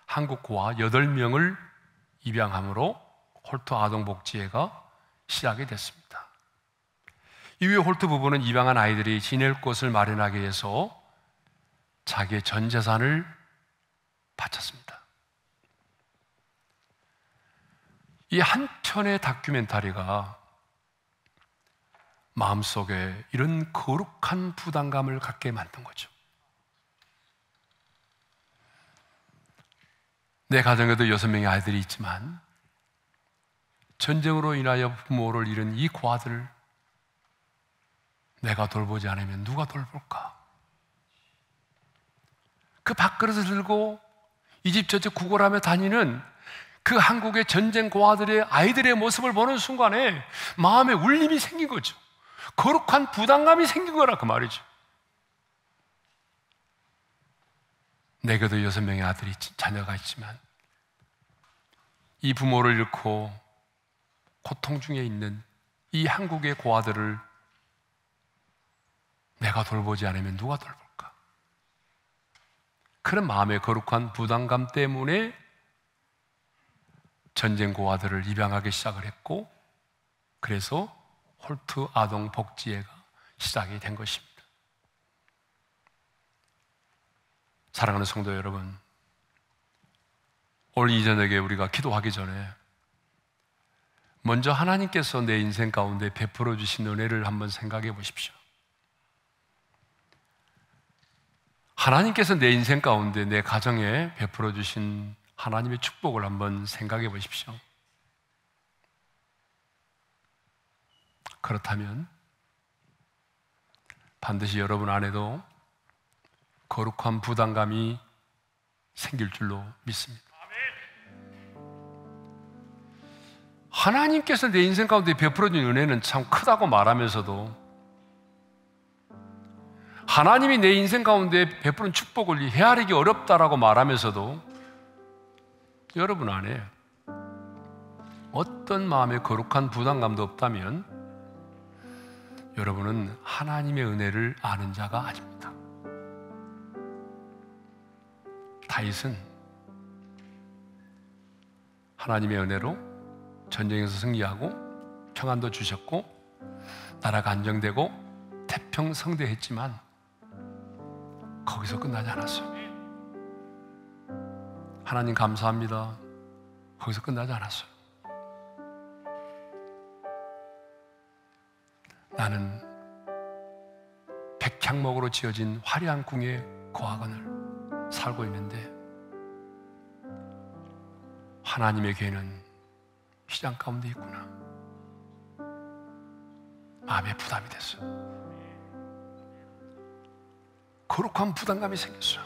한국 고아 8명을 입양함으로 홀트 아동복지회가 시작이 됐습니다. 이후에 홀트 부부는 입양한 아이들이 지낼 곳을 마련하기 위해서 자기의 전 재산을 바쳤습니다. 이 한 편의 다큐멘터리가 마음속에 이런 거룩한 부담감을 갖게 만든 거죠. 내 가정에도 여섯 명의 아이들이 있지만 전쟁으로 인하여 부모를 잃은 이 고아들을 내가 돌보지 않으면 누가 돌볼까? 그 밥그릇을 들고 이집 저집 구걸하며 다니는 그 한국의 전쟁 고아들의 아이들의 모습을 보는 순간에 마음에 울림이 생긴 거죠. 거룩한 부담감이 생긴 거라 그 말이죠. 내게도 여섯 명의 아들이 자녀가 있지만 이 부모를 잃고 고통 중에 있는 이 한국의 고아들을 내가 돌보지 않으면 누가 돌볼까? 그런 마음의 거룩한 부담감 때문에 전쟁 고아들을 입양하기 시작을 했고, 그래서 홀트 아동 복지회가 시작이 된 것입니다. 사랑하는 성도 여러분, 올 이전에게 우리가 기도하기 전에 먼저 하나님께서 내 인생 가운데 베풀어 주신 은혜를 한번 생각해 보십시오. 하나님께서 내 인생 가운데 내 가정에 베풀어 주신 하나님의 축복을 한번 생각해 보십시오. 그렇다면 반드시 여러분 안에도 거룩한 부담감이 생길 줄로 믿습니다. 하나님께서 내 인생 가운데 베풀어 준 은혜는 참 크다고 말하면서도 하나님이 내 인생 가운데 베푸는 축복을 헤아리기 어렵다라고 말하면서도 여러분 안에 어떤 마음에 거룩한 부담감도 없다면 여러분은 하나님의 은혜를 아는 자가 아닙니다. 다윗은 하나님의 은혜로 전쟁에서 승리하고 평안도 주셨고 나라가 안정되고 태평성대했지만 거기서 끝나지 않았어요. 하나님 감사합니다. 거기서 끝나지 않았어요. 나는 백향목으로 지어진 화려한 궁의 고학원을 살고 있는데 하나님의 계는 시장 가운데 있구나. 마음에 부담이 됐어요. 거룩한 부담감이 생겼어.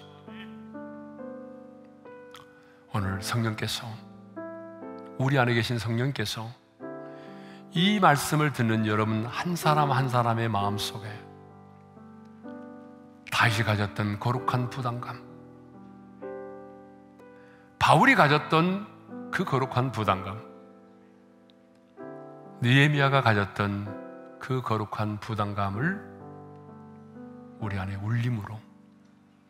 오늘 성령께서 우리 안에 계신 성령께서 이 말씀을 듣는 여러분 한 사람 한 사람의 마음 속에 다시 가졌던 거룩한 부담감, 바울이 가졌던 그 거룩한 부담감, 느헤미야가 가졌던 그 거룩한 부담감을 우리 안에 울림으로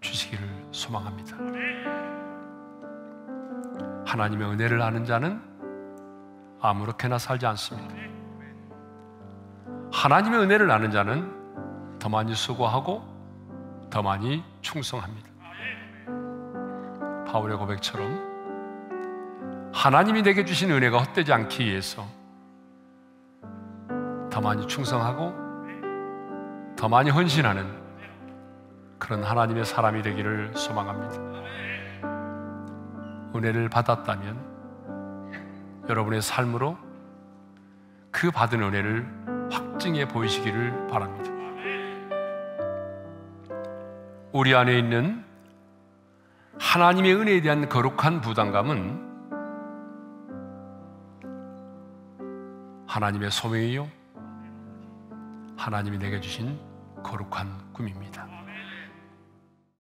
주시기를 소망합니다. 하나님의 은혜를 아는 자는 아무렇게나 살지 않습니다. 하나님의 은혜를 아는 자는 더 많이 수고하고 더 많이 충성합니다. 바울의 고백처럼 하나님이 내게 주신 은혜가 헛되지 않기 위해서 더 많이 충성하고 더 많이 헌신하는 그런 하나님의 사람이 되기를 소망합니다. 은혜를 받았다면 여러분의 삶으로 그 받은 은혜를 확증해 보이시기를 바랍니다. 우리 안에 있는 하나님의 은혜에 대한 거룩한 부담감은 하나님의 소명이요. 하나님이 내게 주신 거룩한 꿈입니다.